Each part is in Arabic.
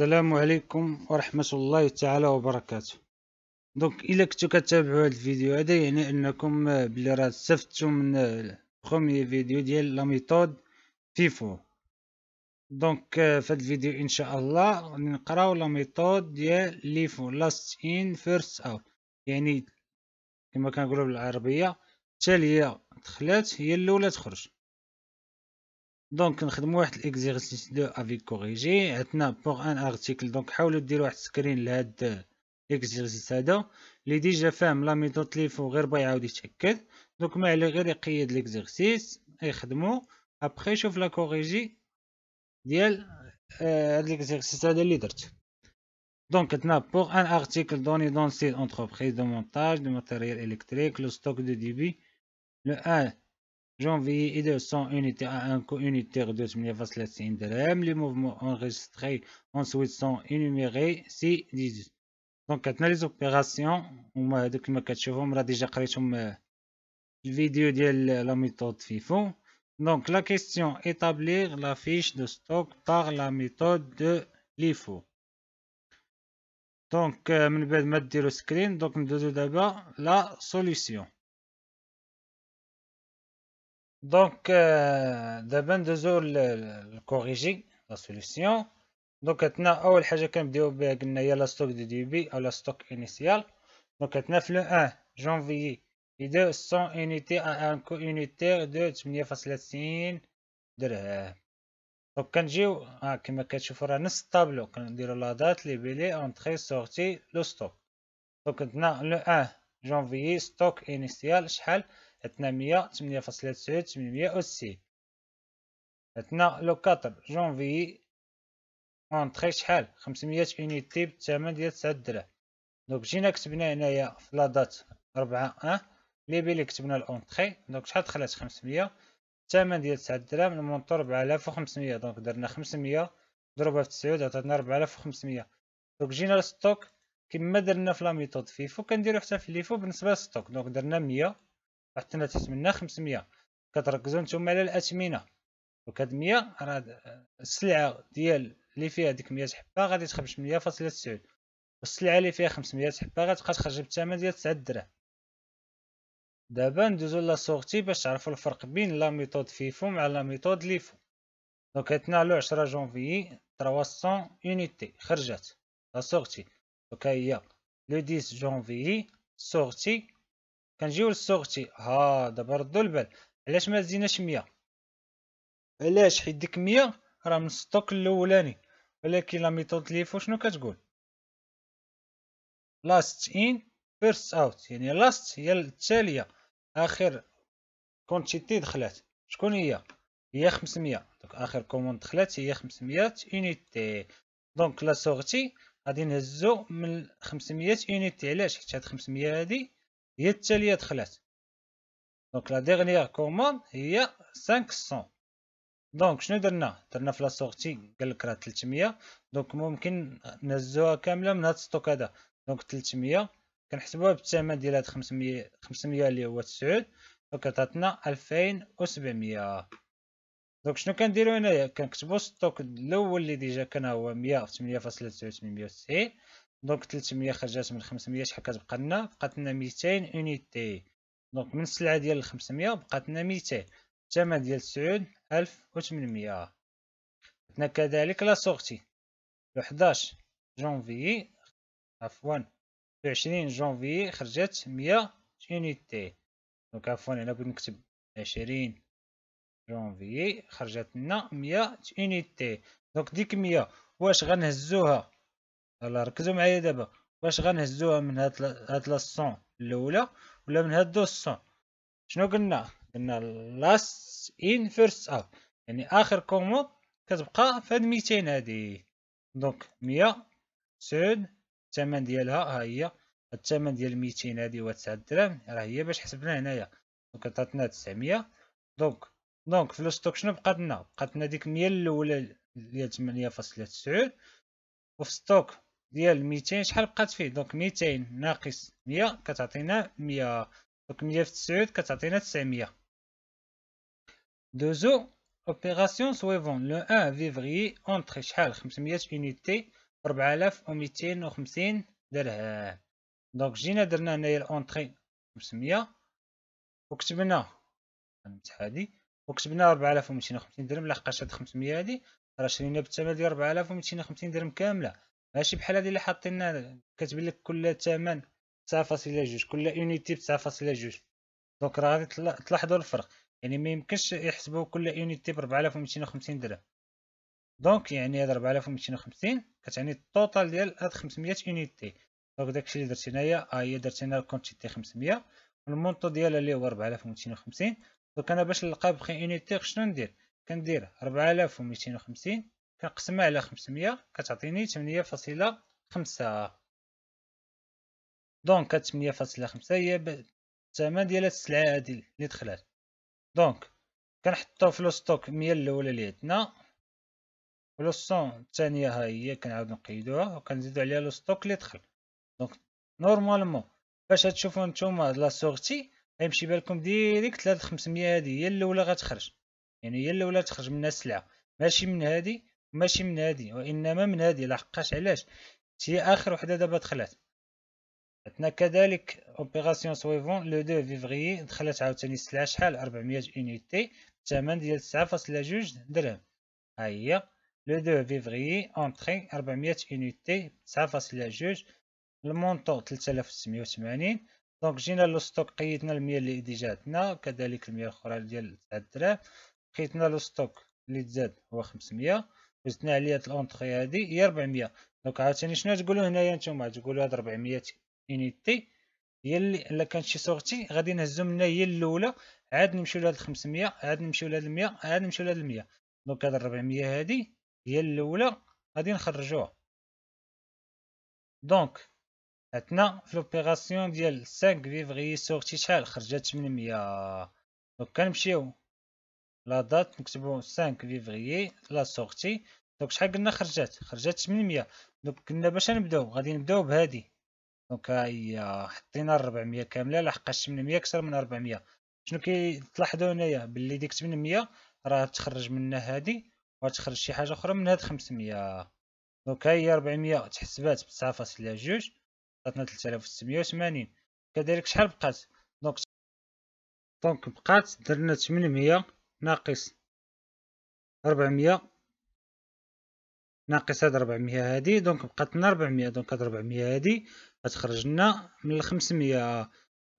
السلام عليكم ورحمة الله تعالى وبركاته دونك إلا كنتو كتابعوا هاد الفيديو هذا يعني أنكم بلي راه استفدتو من البخومي فيديو ديال لا ميثود فيفو دونك في هاد الفيديو إن شاء الله غادي نقراو لا ميثود ديال ليفو لاست إن فيرست أوت يعني كما كنقولوا بالعربية التالية دخلات هي الأولى تخرج Donc, nous avons de avec corrigé pour un article, donc l'exercice la la méthode Donc, l'exercice. Et après, je la L'exercice de Donc, pour un article, donné dans cette entreprise de montage de matériel électrique, le stock de débit. Le 1 janvier et de 100 unités à 1 unité de 2,5 dirhams. Les mouvements enregistrés en sont énumérés si 18. Donc, maintenant les opérations, on m'a déjà créé une vidéo de la méthode FIFO. Donc, la question établir la fiche de stock par la méthode de LIFO. Donc, je vais mettre le screen. Donc, d'abord, la solution. دونك دابا ندوزو لكوريجي لا سوليسيون دونك هتنا اول حاجه كنبداو بها قلنا هي لا ستوك دي ديبي او لا ستوك انيسيال دونك هتنا في لو 1 جانفيي يدير 100 اونيتي ان كو اونيتير دو 8.60 درهم دونك كنجيو ها كما كتشوفوا راه نص الطابلو كنديرو لا دات لي بيلي اونتري سورتي لو ستوك دونك هتنا لو 1 جانفيي ستوك انيسيال شحال عندنا مية تمنية فاصلة تسعود تمنمية أو سي عندنا لو كاتر جونفي اونطخي شحال خمسمية اونيتي بالثمن ديال تسعة دراهم دونك جينا كتبنا هنايا في لا دات ربعة أه لي بيلي كتبنا الاونطخي دونك شحال دخلت خمسمية الثمن ديال تسعة دراهم المونطو ربعالاف وخمسمية دونك درنا خمسمية ضربها في تسعود عطاتنا ربعالاف وخمسمية دونك جينا للستوك كما درنا في لا فيفو كنديرو حتى في ليفو بالنسبة للستوك دونك درنا مية عطينا تنتمنى 500 كتركزوا نتوما على الاثمنه هاد مية راه السلعه ديال اللي فيها ديك 100 حبه غادي تخرج 100.9 والسلعه اللي فيها 500 حبه غتبقى تخرج بثمن ديال 9 دراهم دابا ندوزو لا سورتي باش تعرفوا الفرق بين لا ميثود فيفو مع لا ميثود ليفو دونك لو 10 جونفي 300 يونيتي خرجت لا سورتي دونك هي لو 10 جونفي سورتي كنجيو للسوق ها دابا ردوا البال علاش ما زيناش 100 علاش حيت ديك 100 راه من الستوك الاولاني ولكن لا ميثود ليفو شنو كتقول لاست ان فيرست اوت يعني لاست هي التاليه اخر كونتيتي دخلات شكون هي هي 500 دونك اخر كوموند دخلات هي 500 يونيتي دونك لا سورتي غادي نهزو من 500 يونيتي علاش حيت هاد 500 هادي هي التالية دخلات دونك لا ديغنييغ كوموند هي 500 دونك شنو درنا درنا في لا سورتي قالك راه 300 دونك ممكن نهزوها كامله من هاد ستوك هذا دونك 300 كنحسبوها بالثمن ديال هاد 500 500 اللي هو 9 دونك عطاتنا 2700 دونك شنو كنديرو هنايا كنكتبو ستوك الاول اللي ديجا كان هو 100 في 8.890 دونك 300 خرجات من 500 شحال كتبقى لنا بقات لنا 200 يونيتي دونك من السلعه ديال 500 بقات لنا 200 الثمن ديال السعود 1800 عندنا كذلك لا سورتي 11 جونفي عفوا 20 جونفي خرجت 100 يونيتي دونك عفوا انا بغيت نكتب 20 جونفي خرجت لنا 100 يونيتي دونك ديك 100 واش غنهزوها يلا ركزوا معايا دابا واش غنهزوها من هاد هاد لاسون الاولى ولا من هاد دو سون شنو قلنا قلنا لاست ان فيرست اب يعني اخر كوموند كتبقى فهاد 200 هادي دونك 100 سود الثمن ديالها ها هي الثمن ديال 200 هادي و 9 درهم راه هي باش حسبنا هنايا دونك عطاتنا 900 دونك دونك في الستوك شنو بقات لنا بقات لنا ديك 100 الاولى اللي هي 8.9 وفي ستوك ديال ميتين شحال بقات فيه دونك ميتين ناقص مية كتعطينا مية دونك مية في تسعود كتعطينا تسعمية دوزو اوبيراسيون سويفون لو ان فيفري اونتخي شحال خمسمية اونيتي ربعالاف أو ميتين أو خمسين درهم دونك جينا درنا هنايا الاونتخي خمسمية وكتبنا غنمسح هادي وكتبنا ربعالاف أو ميتين أو خمسين درهم لحقاش هاد خمسمية هادي راه شرينا بالثمن ديال ربعالاف أو ميتين أو خمسين درهم كامله ماشي بحال هادي اللي حاطين كتبين لك كل ثمن 9.2 كل يونيتي ب 9.2 دونك راه غادي تلاحظوا الفرق يعني ما يمكنش يحسبوا كل يونيتي ب 4250 درهم دونك يعني هاد 4250 كتعني التوتال ديال هاد 500 يونيتي دونك داكشي اللي درت هنايا ها آه، هي درت هنا الكونتيتي 500 والمونطو ديالها اللي هو 4250 دونك انا باش نلقى بخي يونيتي شنو ندير كندير 4250 كنقسمها على 500 كتعطيني 8.5 دونك 8.5 هي الثمن ديال السلعه هادي اللي دخلات دونك كنحطو في لو ستوك 100 الاولى اللي عندنا ولو سون الثانيه ها هي كنعاود نقيدوها وكنزيدو عليها لو ستوك اللي دخل دونك نورمالمون باش تشوفوا نتوما لا سورتي غيمشي بالكم ديريكت لهاد 500 هادي هي الاولى غتخرج يعني هي الاولى تخرج من السلعه ماشي من هادي ماشي من هادي وانما من هادي لحقاش علاش هي اخر وحده دابا دخلات عندنا كذلك اوبيراسيون سويفون لو 2 فيفري دخلت عاوتاني السلعه شحال 400 يونيتي الثمن ديال 9.2 درهم ها هي لو 2 فيفري اونتري 400 يونيتي 9.2 المونطو 3680 دونك جينا لو ستوك قيدنا ال 100 اللي ديجا عندنا كذلك ال 100 الاخرى ديال 9 درهم قيدنا لو ستوك اللي تزاد هو 500 وزدنا عليا الأونطخي هادي هي ربعمية دونك عاوتاني شنو تقولو هنايا نتوما تقولو هاد ربعمية إينيتي هي اللي الا كانت شي سورتي غادي نهزو منها هي اللولة عاد نمشيو لهاد 500 عاد نمشيو لهاد 100 عاد نمشيو لهاد 100 دونك هاد 400 هادي هي اللولة غادي نخرجوها دونك عندنا في لوبيراسيون ديال 5 فيفغي سورتي شحال خرجت 800 دونك كنمشيو لا دات نكتبو 5 فيفريي لا سورتي دونك شحال قلنا خرجات خرجات 800 دونك قلنا باش نبداو غادي نبداو بهادي دونك هي حطينا 400 كامله لحقاش 800 اكثر من 400 شنو كتلاحظوا هنايا باللي ديك 800 راه تخرج منها هادي وتخرج شي حاجه اخرى من هاد 500 دونك هي 400 تحسبات ب 9.2 عطاتنا 3680 كذلك شحال بقات دونك دونك بقات درنا 800 ناقص ربعمية ناقص هاد ربعمية هادي دونك بقات لنا ربعمية دونك هاد ربعمية هادي غتخرج لنا من الخمسمية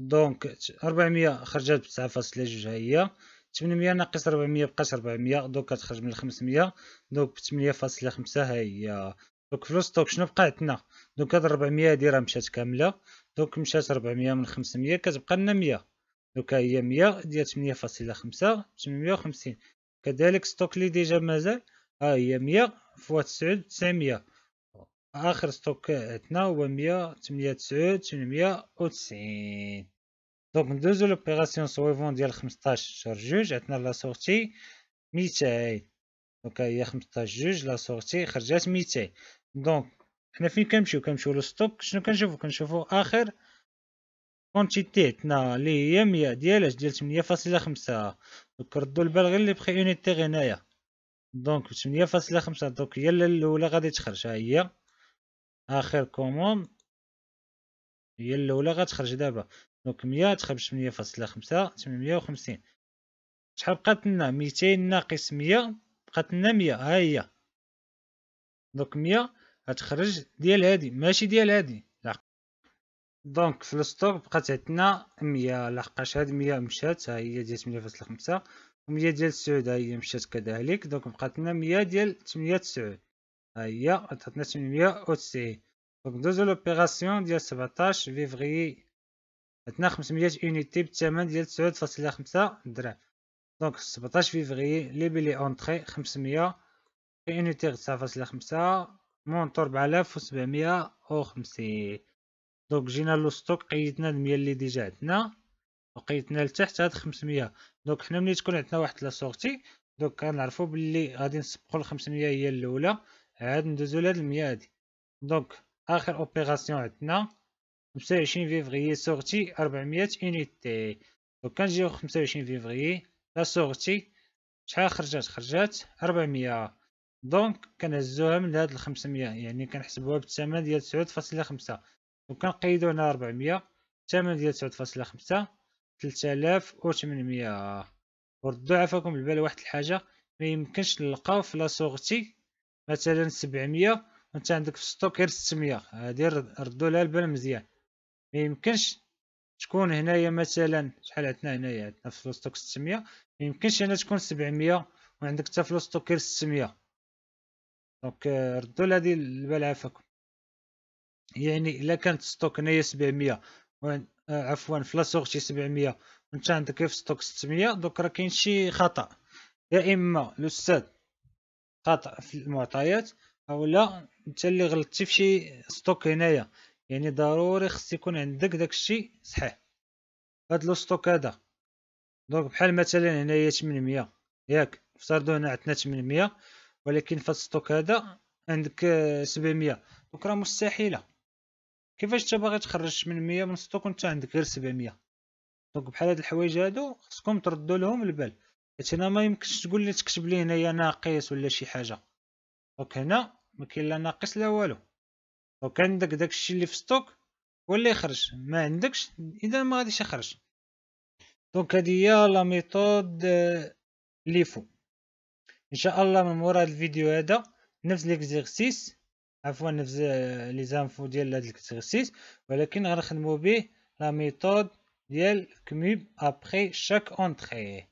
دونك ربعمية خرجات بتسعة فاصلة جوج هي تمنمية ناقص ربعمية بقات ربعمية دونك كتخرج من الخمسمية دونك بتمنية فاصلة خمسة هي دونك في الستوك شنو بقى عندنا دونك هاد ربعمية هادي راه مشات كاملة دونك مشات ربعمية من خمسمية كتبقى لنا مية دوكا هي مية ديال تمنية فاصلة خمسة تمنمية وخمسين كذلك ستوك لي ديجا مازال ها هي مية فوا تسعود تسعمية اخر ستوك عندنا هو مية تمنية تسعود تمنمية وتسعين دونك ندوزو لوبيراسيون سويفون ديال خمسطاش جوج عندنا لا سورتي ميتين دونك هي خمسطاش جوج لا سورتي خرجات ميتين دونك حنا فين كنمشيو كنمشيو للستوك شنو كنشوفو كنشوفو اخر كونتيتي عندنا اللي هي 100 ديالاش ديال 8.5 دوك ردوا البال غير لي بخي يونيتي غنايا دونك 8.5 دوك هي الاولى غادي تخرج ها هي اخر كوموند هي الاولى غتخرج دابا دونك 100 خمسة 8.5 850 شحال بقات لنا 200 ناقص 100 بقات لنا 100 ها هي دونك 100 غتخرج ديال هادي ماشي ديال هادي دونك في الستوب بقات عندنا 100 لحقاش هاد 100 مشات ها هي ديال 8.5 و 100 ديال السعود ها هي مشات كذلك دونك بقات لنا 100 ديال 8 تسعود ها هي عطاتنا 890 دونك ندوزو لوبيراسيون ديال 17 فيفري عندنا 500 اونيتي بالثمن ديال 9.5 دراهم دونك 17 فيفري لي بيلي اونطري 500 اونيتي 9.5 مونطور 4750 دونك جينا لو ستوك قيدنا المية اللي ديجا عندنا وقيدنا لتحت هاد 500 دونك حنا ملي تكون عندنا واحد لا سورتي دونك كنعرفوا باللي غادي نسبقوا ال 500 هي الاولى عاد ندوزو لهاد 100 هادي دونك اخر اوبيراسيون عندنا 25 فيفري سورتي 400 يونيتي دونك كنجيو 25 فيفري لا سورتي شحال خرجات خرجات 400 دونك كنهزوها من هاد ال 500 يعني كنحسبوها بالثمن ديال 9.5 وكنقيدو هنا 400 الثمن ديال 9.5 3800 وردوا عفاكم البال واحد الحاجه ما يمكنش نلقاو في لاسوغتي مثلا 700 وانت عندك في ستوك غير 600 هادي ردوا لها البال مزيان ما يمكنش تكون هنايا مثلا شحال عندنا هنايا عندنا في الستوك 600 ما يمكنش هنا تكون 700 وعندك حتى في الستوك غير 600 دونك ردوا لهادي البال عفاكم يعني الا كانت ستوك هنايا 700 آه، عفوا في لا شي 700 وانت عندك في ستوك 600 دوك راه كاين شي خطا يا اما الاستاذ خطا في المعطيات او لا انت اللي غلطتي في شي ستوك هنايا يعني ضروري خص يكون عندك داك الشيء صحيح هاد لو ستوك هذا دونك بحال مثلا هنايا 800 ياك افترضوا هنا عندنا 800 ولكن في هاد الستوك هذا عندك 700 آه، دونك راه مستحيله كيفاش انت باغي تخرج 800 من ستوك وانت عندك غير 700 دونك بحال هاد الحوايج هادو خصكم تردوا لهم البال حيت هنا ما يمكنش تقول لي تكتب لي هنايا ناقص ولا شي حاجه دونك هنا ما كاين لا ناقص لا والو دونك عندك داكشي اللي في ستوك ولا يخرج ما عندكش اذا ما غاديش يخرج دونك هادي هي لا ميثود آه، ليفو ان شاء الله من مورا الفيديو هذا نفس ليكزيرسيس عفوا نفس آه، لي زانفو ديال هاد ليكزرسيس ولكن غنخدمو به لا ميثود ديال كميب ابخي شاك اونتخي